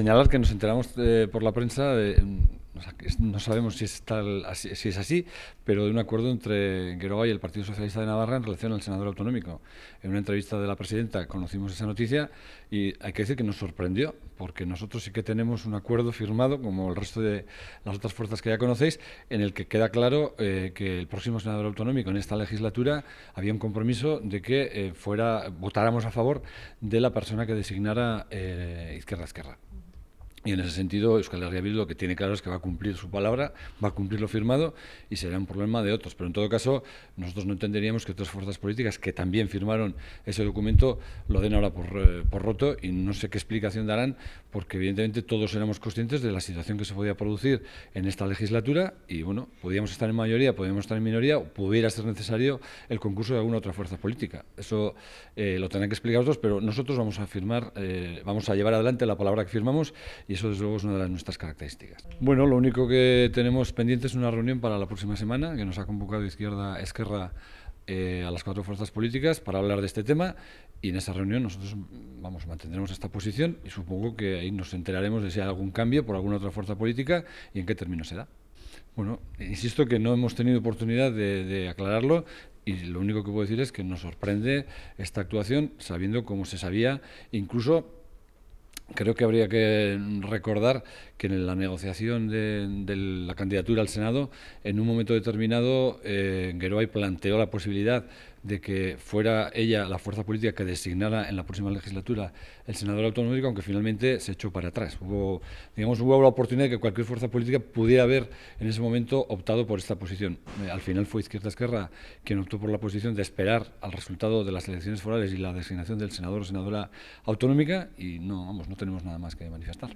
Señalar que nos enteramos eh, por la prensa, de, no sabemos si es, si es así, pero de un acuerdo entre Gueroa y el Partido Socialista de Navarra en relación al senador autonómico. En una entrevista de la presidenta conocimos esa noticia y hay que decir que nos sorprendió, porque nosotros sí que tenemos un acuerdo firmado, como el resto de las otras fuerzas que ya conocéis, en el que queda claro eh, que el próximo senador autonómico en esta legislatura había un compromiso de que eh, fuera votáramos a favor de la persona que designara Izquierda Esquerra. Y en ese sentido, Euskal Herria lo que tiene claro es que va a cumplir su palabra, va a cumplir lo firmado y será un problema de otros. Pero en todo caso, nosotros no entenderíamos que otras fuerzas políticas que también firmaron ese documento lo den ahora por, eh, roto y no sé qué explicación darán, porque evidentemente todos éramos conscientes de la situación que se podía producir en esta legislatura y bueno, podíamos estar en mayoría, podíamos estar en minoría o pudiera ser necesario el concurso de alguna otra fuerza política. Eso eh, lo tendrán que explicar otros, pero nosotros vamos a firmar, eh, vamos a llevar adelante la palabra que firmamos eso desde luego es una de nuestras características. Bueno, lo único que tenemos pendiente es una reunión para la próxima semana que nos ha convocado Izquierda Esquerra eh, a las cuatro fuerzas políticas para hablar de este tema y en esa reunión nosotros mm, vamos mantendremos esta posición y supongo que ahí nos enteraremos de si hay algún cambio por alguna otra fuerza política y en qué término da. Bueno, insisto que no hemos tenido oportunidad de, de aclararlo y lo único que puedo decir es que nos sorprende esta actuación sabiendo cómo se sabía incluso Creo que habría que recordar que en la negociación de, la candidatura al Senado, en un momento determinado, eh, planteó la posibilidad de que fuera ella la fuerza política que designara en la próxima legislatura el senador autonómico, aunque finalmente se echó para atrás. Hubo, digamos, hubo la oportunidad de que cualquier fuerza política pudiera haber en ese momento optado por esta posición. Eh, al final fue Izquierda Esquerra quien optó por la posición de esperar al resultado de las elecciones forales y la designación del senador o senadora autonómica y no, vamos, no no tenemos nada más que manifestar.